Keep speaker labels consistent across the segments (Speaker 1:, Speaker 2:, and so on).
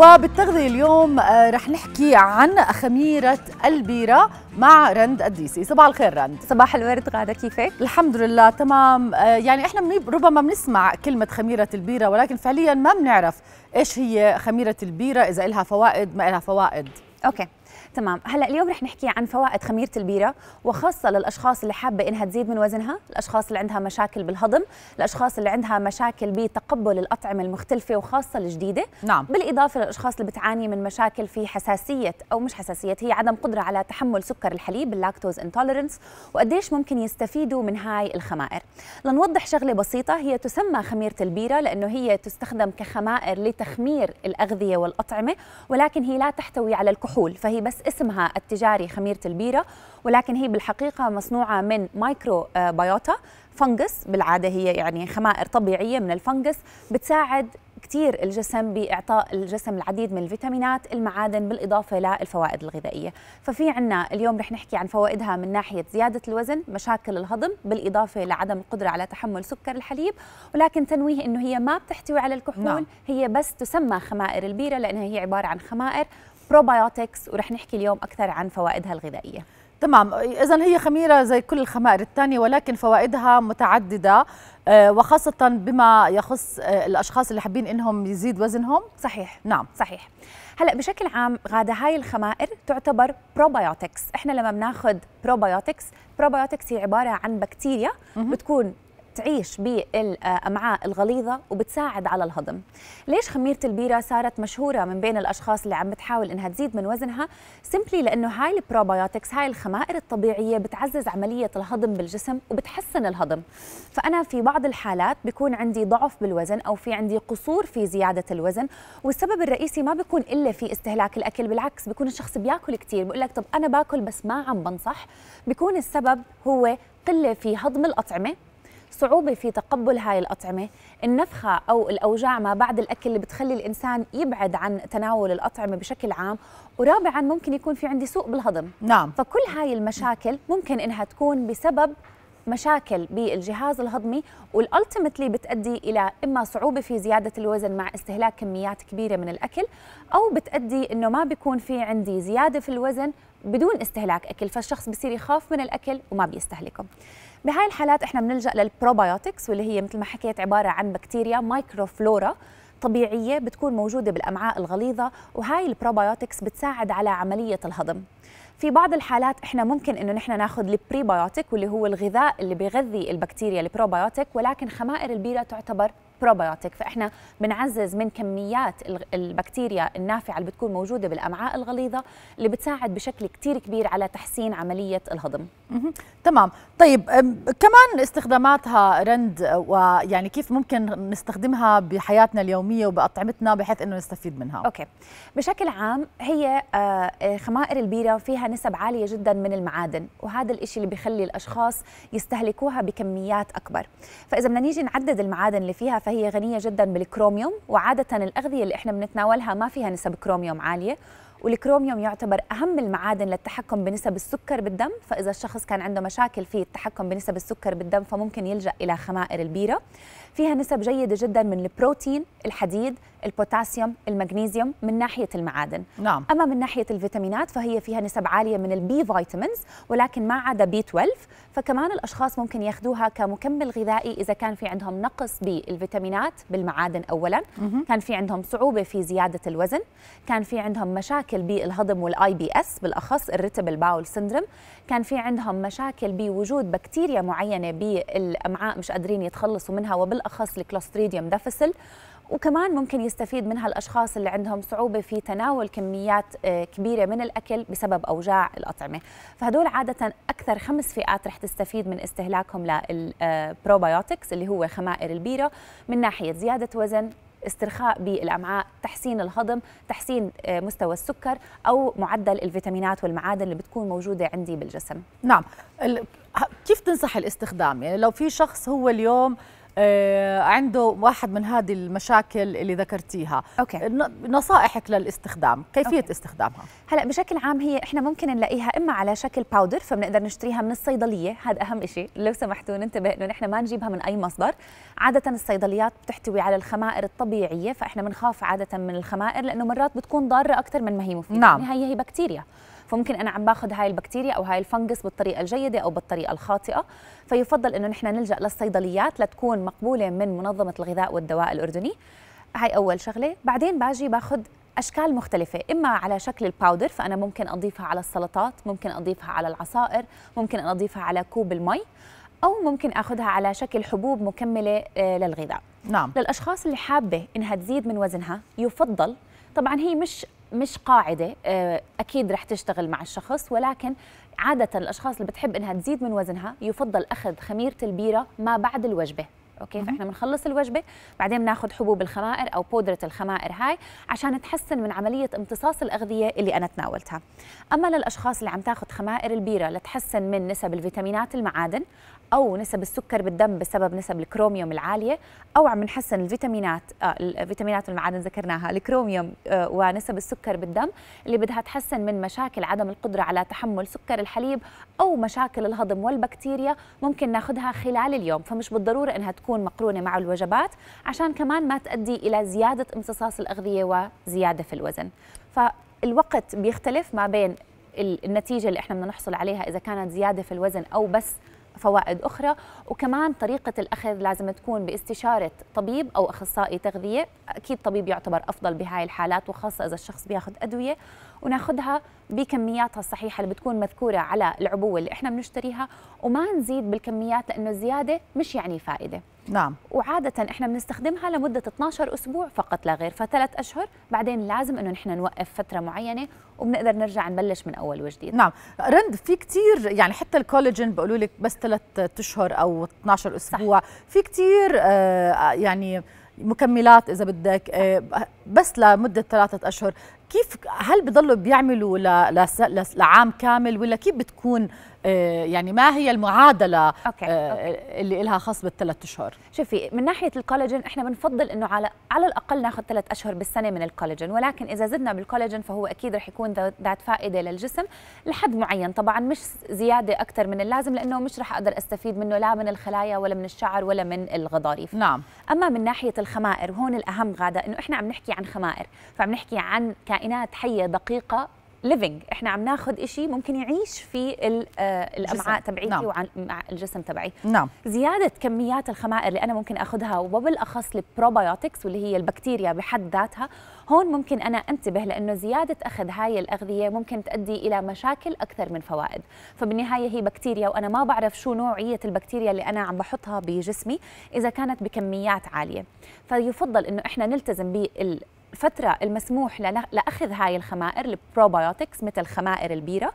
Speaker 1: وبالتغذية اليوم آه، رح نحكي عن خميرة البيرة مع رند الديسي صباح الخير رند صباح الورد غادة كيفك؟ الحمد لله تمام آه، يعني احنا ربما بنسمع كلمة خميرة البيرة ولكن فعليا ما بنعرف ايش هي خميرة البيرة اذا لها فوائد ما لها فوائد
Speaker 2: اوكي تمام هلا اليوم رح نحكي عن فوائد خميره البيره وخاصه للاشخاص اللي حابه انها تزيد من وزنها الاشخاص اللي عندها مشاكل بالهضم الاشخاص اللي عندها مشاكل بتقبل الاطعمه المختلفه وخاصه الجديده نعم. بالاضافه للاشخاص اللي بتعاني من مشاكل في حساسيه او مش حساسيه هي عدم قدره على تحمل سكر الحليب اللاكتوز انتوليرنس وقديش ممكن يستفيدوا من هاي الخمائر لنوضح شغله بسيطه هي تسمى خميره البيره لانه هي تستخدم كخمائر لتخمير الاغذيه والاطعمه ولكن هي لا تحتوي على الكحول فهي بس اسمها التجاري خميرة البيرة ولكن هي بالحقيقة مصنوعة من مايكرو بايوتا فنجس بالعادة هي يعني خمائر طبيعية من الفنجس بتساعد كثير الجسم باعطاء الجسم العديد من الفيتامينات المعادن بالاضافه للفوائد الغذائيه ففي عنا اليوم رح نحكي عن فوائدها من ناحيه زياده الوزن مشاكل الهضم بالاضافه لعدم القدره على تحمل سكر الحليب ولكن تنويه انه هي ما بتحتوي على الكحول نعم. هي بس تسمى خمائر البيره لانها هي عباره عن خمائر بروبايوتكس
Speaker 1: ورح نحكي اليوم أكثر عن فوائدها الغذائية تمام إذا هي خميرة زي كل الخمائر الثانية ولكن فوائدها متعددة آه، وخاصة بما يخص آه، الأشخاص اللي حابين إنهم يزيد وزنهم صحيح نعم صحيح هلا بشكل عام غاده هاي الخمائر
Speaker 2: تعتبر بروبايوتكس احنا لما بناخذ بروبايوتكس بروبايوتكس هي عباره عن بكتيريا بتكون تعيش بالامعاء الغليظه وبتساعد على الهضم. ليش خميره البيره صارت مشهوره من بين الاشخاص اللي عم بتحاول انها تزيد من وزنها؟ سمبلي لانه هاي البروبايوتكس هاي الخمائر الطبيعيه بتعزز عمليه الهضم بالجسم وبتحسن الهضم. فانا في بعض الحالات بيكون عندي ضعف بالوزن او في عندي قصور في زياده الوزن والسبب الرئيسي ما بيكون الا في استهلاك الاكل بالعكس بيكون الشخص بياكل كثير بقول لك طب انا باكل بس ما عم بنصح بيكون السبب هو قله في هضم الاطعمه صعوبة في تقبل هاي الأطعمة النفخة أو الأوجاع ما بعد الأكل اللي بتخلي الإنسان يبعد عن تناول الأطعمة بشكل عام ورابعا ممكن يكون في عندي سوء بالهضم نعم فكل هاي المشاكل ممكن إنها تكون بسبب مشاكل بالجهاز الهضمي والالتيمتلي بتؤدي الى اما صعوبه في زياده الوزن مع استهلاك كميات كبيره من الاكل او بتؤدي انه ما بيكون في عندي زياده في الوزن بدون استهلاك اكل فالشخص بصير يخاف من الاكل وما بيستهلكه بهاي الحالات احنا بنلجا للبروبايوتكس واللي هي مثل ما حكيت عباره عن بكتيريا مايكروفلورا طبيعيه بتكون موجوده بالامعاء الغليظه وهاي البروبايوتكس بتساعد على عمليه الهضم في بعض الحالات احنا ممكن انه نحن ناخذ البريبايوتيك واللي هو الغذاء اللي بيغذي البكتيريا البروبايوتيك ولكن خمائر البيره تعتبر بروبيوتيك فاحنا بنعزز من كميات البكتيريا النافعه اللي بتكون موجوده بالامعاء الغليظه
Speaker 1: اللي بتساعد بشكل كتير كبير على تحسين عمليه الهضم تمام طيب كمان استخداماتها رند ويعني كيف ممكن نستخدمها بحياتنا اليوميه وباطعمتنا بحيث انه نستفيد منها اوكي
Speaker 2: بشكل عام هي آه، آه، خمائر البيره فيها نسب عاليه جدا من المعادن وهذا الشيء اللي بيخلي الاشخاص يستهلكوها بكميات اكبر فاذا بدنا نيجي نعدد المعادن اللي فيها فهي غنيه جدا بالكروميوم وعاده الاغذيه اللي احنا بنتناولها ما فيها نسب كروميوم عاليه والكروميوم يعتبر اهم المعادن للتحكم بنسب السكر بالدم فاذا الشخص كان عنده مشاكل في التحكم بنسب السكر بالدم فممكن يلجا الى خمائر البيره فيها نسب جيدة جدا من البروتين الحديد البوتاسيوم المغنيسيوم من ناحية المعادن نعم. أما من ناحية الفيتامينات فهي فيها نسب عالية من البي فيتامينز ولكن ما عدا بي 12 فكمان الأشخاص ممكن ياخذوها كمكمل غذائي إذا كان في عندهم نقص بالفيتامينات بالمعادن أولا مهم. كان في عندهم صعوبة في زيادة الوزن كان في عندهم مشاكل بالهضم والاي بي اس بالأخص الرتب باول سندروم كان في عندهم مشاكل بوجود بكتيريا معينة بالأمعاء مش قادرين يتخلصوا منها وبال بالاخص الكلوستريديوم ديفيسل وكمان ممكن يستفيد منها الاشخاص اللي عندهم صعوبه في تناول كميات آه، كبيره من الاكل بسبب اوجاع الاطعمه فهدول عاده اكثر خمس فئات رح تستفيد من استهلاكهم للبروبايوتكس آه، اللي هو خمائر البيره من ناحيه زياده وزن استرخاء بالامعاء تحسين الهضم تحسين آه، مستوى السكر او معدل
Speaker 1: الفيتامينات والمعادن اللي بتكون موجوده عندي بالجسم نعم كيف تنصح الاستخدام يعني لو في شخص هو اليوم آه، عنده واحد من هذه المشاكل اللي ذكرتيها أوكي. آه، نصائحك للاستخدام كيفية أوكي. استخدامها هلا بشكل
Speaker 2: عام هي احنا ممكن نلاقيها اما على شكل باودر فبنقدر نشتريها من الصيدلية هذا اهم شيء لو سمحتوا ننتبه انه نحن ما نجيبها من اي مصدر عادة الصيدليات بتحتوي على الخمائر الطبيعية فاحنا بنخاف عادة من الخمائر لانه مرات بتكون ضارة اكثر من ما هي مفيدة نعم يعني هي هي بكتيريا فممكن انا عم باخذ هاي البكتيريا او هاي الفنجس بالطريقه الجيده او بالطريقه الخاطئه فيفضل انه نحن نلجا للصيدليات لتكون مقبوله من منظمه الغذاء والدواء الاردني هاي اول شغله بعدين باجي باخذ اشكال مختلفه اما على شكل الباودر فانا ممكن اضيفها على السلطات ممكن اضيفها على العصائر ممكن اضيفها على كوب المي او ممكن اخذها على شكل حبوب مكمله آه، للغذاء نعم للاشخاص اللي حابه انها تزيد من وزنها يفضل طبعا هي مش مش قاعده آه، اكيد رح تشتغل مع الشخص ولكن عاده الاشخاص اللي بتحب انها تزيد من وزنها يفضل اخذ خميره البيره ما بعد الوجبه اوكي فاحنا بنخلص الوجبه بعدين بناخذ حبوب الخمائر او بودره الخمائر هاي عشان تحسن من عمليه امتصاص الاغذيه اللي انا تناولتها اما للاشخاص اللي عم تاخذ خمائر البيره لتحسن من نسب الفيتامينات المعادن او نسب السكر بالدم بسبب نسب الكروميوم العاليه او عم نحسن الفيتامينات آه الفيتامينات والمعادن ذكرناها الكروميوم آه ونسب السكر بالدم اللي بدها تحسن من مشاكل عدم القدره على تحمل سكر الحليب او مشاكل الهضم والبكتيريا ممكن ناخذها خلال اليوم فمش بالضروره انها تكون تكون مقرونة مع الوجبات عشان كمان ما تؤدي إلى زيادة امتصاص الأغذية وزيادة في الوزن فالوقت بيختلف ما بين النتيجة اللي احنا بدنا نحصل عليها إذا كانت زيادة في الوزن أو بس فوائد أخرى وكمان طريقة الأخذ لازم تكون باستشارة طبيب أو أخصائي تغذية أكيد طبيب يعتبر أفضل بهاي الحالات وخاصة إذا الشخص بياخد أدوية وناخدها بكمياتها الصحيحة اللي بتكون مذكورة على العبوة اللي إحنا بنشتريها وما نزيد بالكميات لأنه الزيادة مش يعني فائدة نعم وعادة احنا بنستخدمها لمدة 12 أسبوع فقط لا غير فثلاث أشهر بعدين لازم إنه نحن نوقف فترة معينة وبنقدر نرجع
Speaker 1: نبلش من أول وجديد نعم رند في كثير يعني حتى الكولاجين بيقولوا لك بس ثلاث أشهر أو 12 أسبوع صح. في كثير آه، يعني مكملات اذا بدك آه، بس لمده ثلاثه اشهر كيف هل بضلوا بيعملوا لعام كامل ولا كيف بتكون آه، يعني ما هي المعادله أوكي. آه، أوكي. اللي لها خاص بالثلاث اشهر شوفي من ناحيه الكولاجين احنا بنفضل انه على على
Speaker 2: الاقل ناخذ ثلاث اشهر بالسنه من الكولاجين ولكن اذا زدنا بالكولاجين فهو اكيد رح يكون ذات فائده للجسم لحد معين طبعا مش زياده اكثر من اللازم لانه مش رح اقدر استفيد منه لا من الخلايا ولا من الشعر ولا من الغضاريف نعم اما من ناحيه الخمائر هون الاهم غاده انه احنا عم نحكي عن خمائر فعم نحكي عن كائنات حيه دقيقه ليفنج احنا عم ناخذ شيء ممكن يعيش في آه، الامعاء تبعيتي نعم. ومع الجسم تبعي نعم. زياده كميات الخمائر اللي انا ممكن اخذها وبالاخص البروبايوتكس واللي هي البكتيريا بحد ذاتها هون ممكن انا انتبه لانه زياده اخذ هاي الاغذيه ممكن تؤدي الى مشاكل اكثر من فوائد فبالنهايه هي بكتيريا وانا ما بعرف شو نوعيه البكتيريا اللي انا عم بحطها بجسمي اذا كانت بكميات عاليه فيفضل انه احنا نلتزم بال الفترة المسموح لأخذ هاي الخمائر البروبايوتكس مثل خمائر البيرة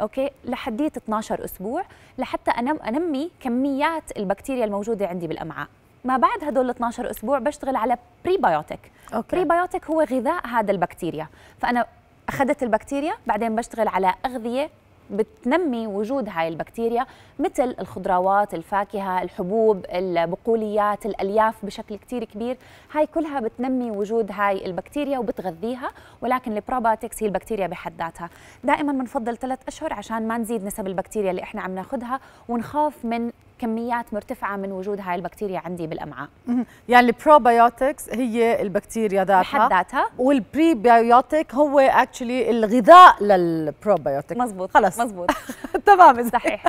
Speaker 2: أوكي لحديت 12 أسبوع لحتى أنمي كميات البكتيريا الموجودة عندي بالأمعاء ما بعد هدول ال 12 أسبوع بشتغل على بريبايوتك أوكي. بريبايوتك هو غذاء هذا البكتيريا فأنا أخذت البكتيريا بعدين بشتغل على أغذية بتنمي وجود هاي البكتيريا مثل الخضروات الفاكهة الحبوب البقوليات الألياف بشكل كتير كبير هاي كلها بتنمي وجود هاي البكتيريا وبتغذيها ولكن البروباتكس هي البكتيريا بحد ذاتها دائما بنفضل ثلاث أشهر عشان ما نزيد نسب البكتيريا اللي احنا عم ناخدها ونخاف من كميات مرتفعه من وجود هاي البكتيريا عندي بالامعاء
Speaker 1: يعني البروبيوتكس هي البكتيريا ذاتها بحد ذاتها والبريبيوتيك هو اكشلي الغذاء للبروبيوتيك مزبوط خلص مزبوط تمام صحيح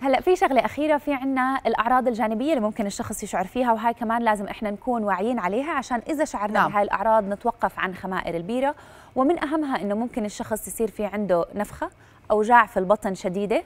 Speaker 2: هلا في شغله اخيره في عنا الاعراض الجانبيه اللي ممكن الشخص يشعر فيها وهي كمان لازم احنا نكون واعيين عليها عشان اذا شعرنا نعم. بهاي الاعراض نتوقف عن خمائر البيره ومن اهمها انه ممكن الشخص يصير في عنده نفخه اوجاع في البطن شديده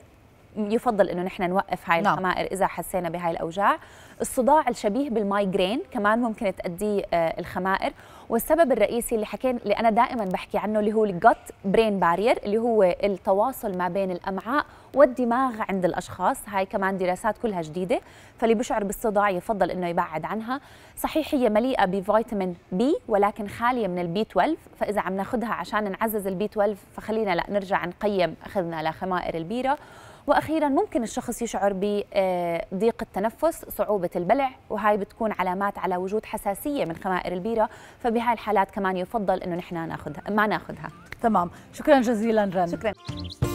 Speaker 2: يفضل انه نحن نوقف هاي نعم. الخمائر اذا حسينا بهاي الاوجاع الصداع الشبيه بالمايجرين كمان ممكن تأديه آه، الخمائر والسبب الرئيسي اللي حكينا اللي انا دائما بحكي عنه اللي هو الجت برين بارير اللي هو التواصل ما بين الامعاء والدماغ عند الاشخاص هاي كمان دراسات كلها جديده فاللي بيشعر بالصداع يفضل انه يبعد عنها صحيح هي مليئه بفيتامين بي ولكن خاليه من البي 12 فاذا عم ناخذها عشان نعزز البي 12 فخلينا لا نرجع نقيم اخذنا لخمائر البيره واخيرا ممكن الشخص يشعر بضيق التنفس صعوبه البلع وهي بتكون علامات على وجود حساسيه من خمائر البيره فبهاي الحالات كمان يفضل انه نحن ناخذها ما ناخذها تمام شكرا جزيلا رن
Speaker 1: شكرا